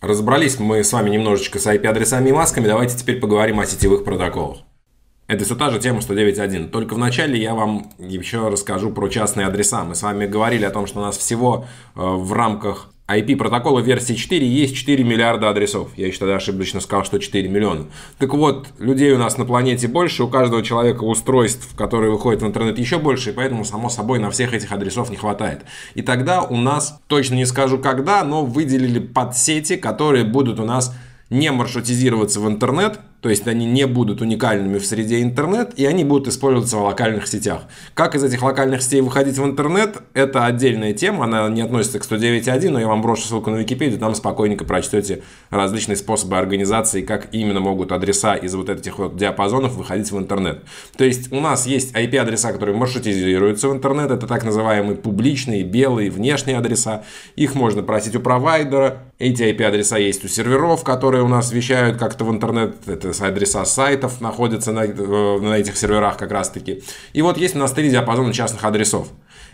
Разобрались мы с вами немножечко с IP-адресами и масками, давайте теперь поговорим о сетевых протоколах. Это все та же тема 109.1, только вначале я вам еще расскажу про частные адреса. Мы с вами говорили о том, что у нас всего э, в рамках IP-протокола версии 4 есть 4 миллиарда адресов. Я еще тогда ошибочно сказал, что 4 миллиона. Так вот, людей у нас на планете больше, у каждого человека устройств, которые выходят в интернет, еще больше, и поэтому, само собой, на всех этих адресов не хватает. И тогда у нас, точно не скажу когда, но выделили подсети, которые будут у нас не маршрутизироваться в интернет, то есть они не будут уникальными в среде интернет, и они будут использоваться в локальных сетях. Как из этих локальных сетей выходить в интернет, это отдельная тема, она не относится к 109.1, но я вам брошу ссылку на Википедию, там спокойненько прочтете различные способы организации, как именно могут адреса из вот этих вот диапазонов выходить в интернет. То есть у нас есть IP-адреса, которые маршрутизируются в интернет, это так называемые публичные, белые, внешние адреса, их можно просить у провайдера, эти IP-адреса есть у серверов, которые у нас вещают как-то в интернет, это Э, адреса сайтов находятся на, э, на этих серверах как раз-таки. И вот есть у нас три диапазона частных адресов.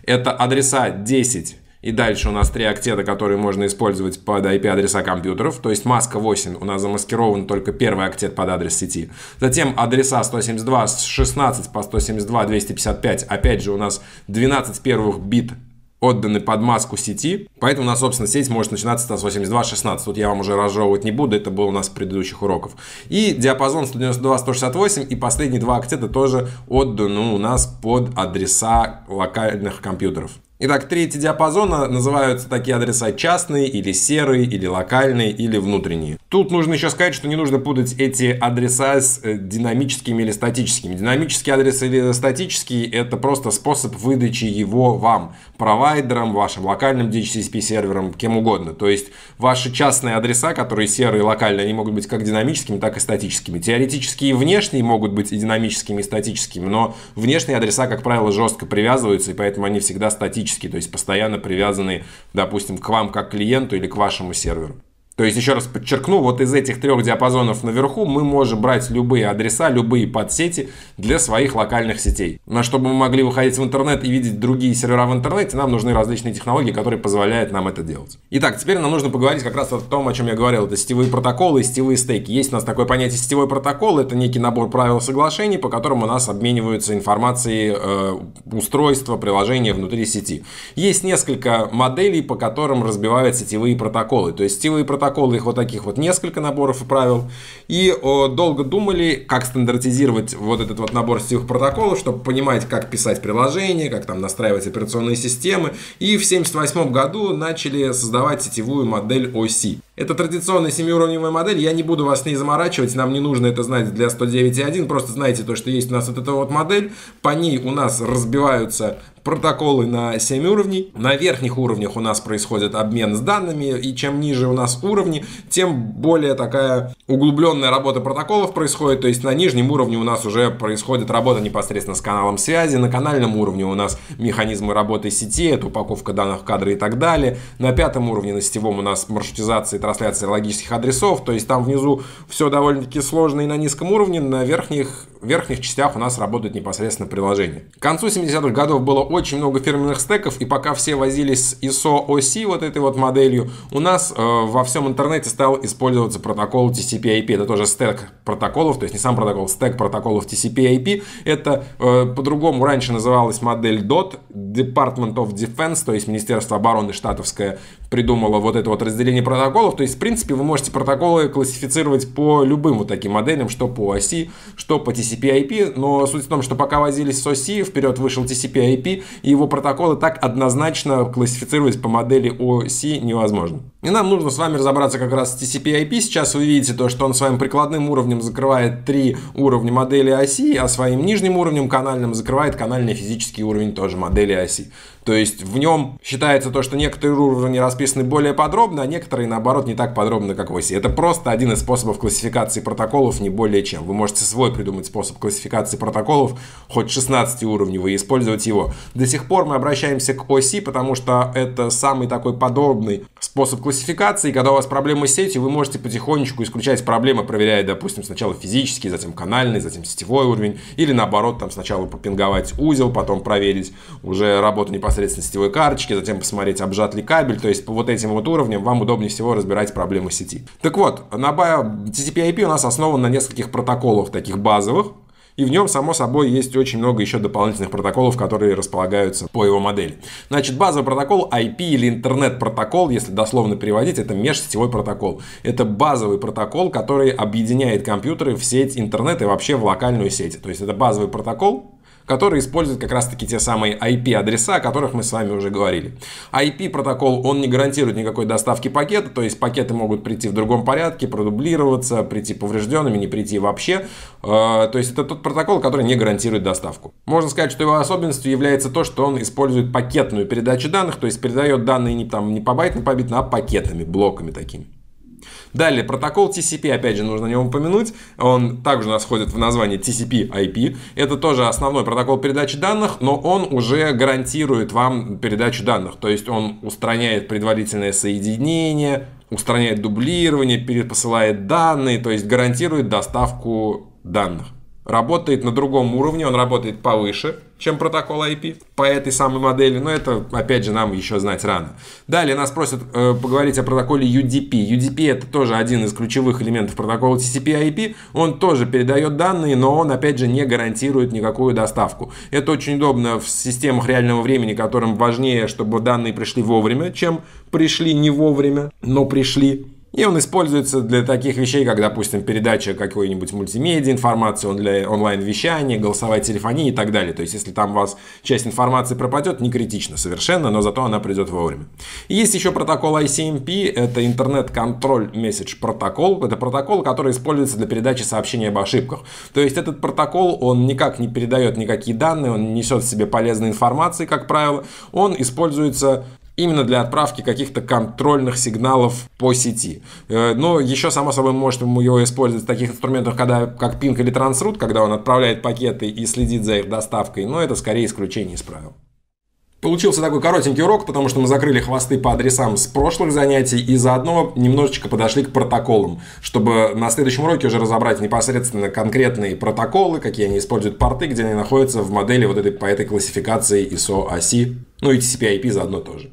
Это адреса 10 и дальше у нас три октета, которые можно использовать под IP-адреса компьютеров. То есть маска 8 у нас замаскирован только первый октет под адрес сети. Затем адреса 172, 16 по 172, 255. Опять же у нас 12 первых бит отданы под маску сети, поэтому у нас, собственно, сеть может начинаться с 16, Тут я вам уже разжевывать не буду, это было у нас в предыдущих уроков. И диапазон 192 168 и последние два октета тоже отданы у нас под адреса локальных компьютеров. Итак, третий диапазон а, называются такие адреса частные, или серые, или локальные, или внутренние. Тут нужно еще сказать, что не нужно путать эти адреса с э, динамическими или статическими. Динамические адреса или статические – это просто способ выдачи его вам, провайдерам, вашим локальным DHCP-серверам, кем угодно. То есть ваши частные адреса, которые серые и локальные, они могут быть как динамическими, так и статическими. Теоретически и внешние могут быть и динамическими, и статическими, но внешние адреса, как правило, жестко привязываются, и поэтому они всегда статические статический, то есть постоянно привязанные, допустим, к вам как клиенту или к вашему серверу. То есть, еще раз подчеркну, вот из этих трех диапазонов наверху мы можем брать любые адреса, любые подсети для своих локальных сетей. Но чтобы мы могли выходить в интернет и видеть другие сервера в интернете, нам нужны различные технологии, которые позволяют нам это делать. Итак, теперь нам нужно поговорить как раз о том, о чем я говорил. Это сетевые протоколы и сетевые стейки. Есть у нас такое понятие сетевой протокол. Это некий набор правил соглашений, по которым у нас обмениваются информацией э, устройства, приложения внутри сети. Есть несколько моделей, по которым разбивают сетевые протоколы. То есть сетевые протоколы протоколы их вот таких вот несколько наборов и правил. И о, долго думали, как стандартизировать вот этот вот набор сетевых протоколов, чтобы понимать, как писать приложения, как там настраивать операционные системы. И в 1978 году начали создавать сетевую модель оси. Это традиционная семиуровневая модель, я не буду вас с ней заморачивать, нам не нужно это знать для 109.1, просто знайте то, что есть у нас вот эта вот модель, по ней у нас разбиваются протоколы на 7 уровней. На верхних уровнях у нас происходит обмен с данными, и чем ниже у нас уровни, тем более такая углубленная работа протоколов происходит, то есть на нижнем уровне у нас уже происходит работа непосредственно с каналом связи, на канальном уровне у нас механизмы работы сети, это упаковка данных в и так далее, на пятом уровне, на сетевом у нас маршрутизация трансляции логических адресов. То есть там внизу все довольно-таки сложно и на низком уровне. На верхних, верхних частях у нас работают непосредственно приложения. К концу 70-х годов было очень много фирменных стеков. И пока все возились с ISO OC вот этой вот моделью, у нас э, во всем интернете стал использоваться протокол TCP IP. Это тоже стек протоколов, то есть не сам протокол, стек протоколов TCP IP. Это э, по-другому раньше называлась модель DOT, Department of Defense, то есть Министерство обороны штатовское придумала вот это вот разделение протоколов. То есть, в принципе, вы можете протоколы классифицировать по любым вот таким моделям, что по оси, что по TCP-IP, но суть в том, что пока возились с оси, вперед вышел TCP-IP, и его протоколы так однозначно классифицировать по модели оси невозможно. И нам нужно с вами разобраться как раз с TCP IP. Сейчас вы видите то, что он своим прикладным уровнем закрывает три уровня модели оси, а своим нижним уровнем канальным закрывает канальный физический уровень тоже модели оси. То есть в нем считается то, что некоторые уровни расписаны более подробно, а некоторые, наоборот, не так подробно, как в оси. Это просто один из способов классификации протоколов, не более чем. Вы можете свой придумать способ классификации протоколов, хоть 16 уровней, вы использовать его. До сих пор мы обращаемся к оси, потому что это самый такой подробный способ классификации, когда у вас проблемы с сетью, вы можете потихонечку исключать проблемы, проверяя, допустим, сначала физический, затем канальный, затем сетевой уровень, или наоборот, там сначала попинговать узел, потом проверить уже работу непосредственно сетевой карточки, затем посмотреть, обжат ли кабель, то есть по вот этим вот уровням вам удобнее всего разбирать проблемы сети. Так вот, на TCP IP у нас основан на нескольких протоколах таких базовых, и в нем, само собой, есть очень много еще дополнительных протоколов, которые располагаются по его модели. Значит, базовый протокол IP или интернет-протокол, если дословно переводить, это межсетевой протокол. Это базовый протокол, который объединяет компьютеры в сеть Интернет и вообще в локальную сеть. То есть это базовый протокол, который использует как раз-таки те самые IP-адреса, о которых мы с вами уже говорили. IP-протокол, он не гарантирует никакой доставки пакета, то есть пакеты могут прийти в другом порядке, продублироваться, прийти поврежденными, не прийти вообще. Э, то есть это тот протокол, который не гарантирует доставку. Можно сказать, что его особенностью является то, что он использует пакетную передачу данных, то есть передает данные не, там, не по байтам побитно, а пакетами, блоками такими. Далее, протокол TCP, опять же, нужно о нем упомянуть. Он также у нас входит в название TCP IP. Это тоже основной протокол передачи данных, но он уже гарантирует вам передачу данных. То есть он устраняет предварительное соединение, устраняет дублирование, перепосылает данные, то есть гарантирует доставку данных работает на другом уровне, он работает повыше, чем протокол IP по этой самой модели, но это, опять же, нам еще знать рано. Далее нас просят э, поговорить о протоколе UDP. UDP это тоже один из ключевых элементов протокола TCP-IP, он тоже передает данные, но он, опять же, не гарантирует никакую доставку. Это очень удобно в системах реального времени, которым важнее, чтобы данные пришли вовремя, чем пришли не вовремя, но пришли. И он используется для таких вещей, как, допустим, передача какой-нибудь мультимедиа информации, он для онлайн-вещания, голосовая телефония и так далее. То есть, если там у вас часть информации пропадет, не критично совершенно, но зато она придет вовремя. И есть еще протокол ICMP, это Internet Control Message Protocol. Это протокол, который используется для передачи сообщений об ошибках. То есть, этот протокол, он никак не передает никакие данные, он несет в себе полезной информации, как правило. Он используется именно для отправки каких-то контрольных сигналов по сети. Э, но еще, само собой, может его использовать в таких инструментах, когда, как пинг или трансрут, когда он отправляет пакеты и следит за их доставкой, но это скорее исключение из правил. Получился такой коротенький урок, потому что мы закрыли хвосты по адресам с прошлых занятий и заодно немножечко подошли к протоколам, чтобы на следующем уроке уже разобрать непосредственно конкретные протоколы, какие они используют порты, где они находятся в модели вот этой, по этой классификации ISO оси, ну и TCP IP заодно тоже.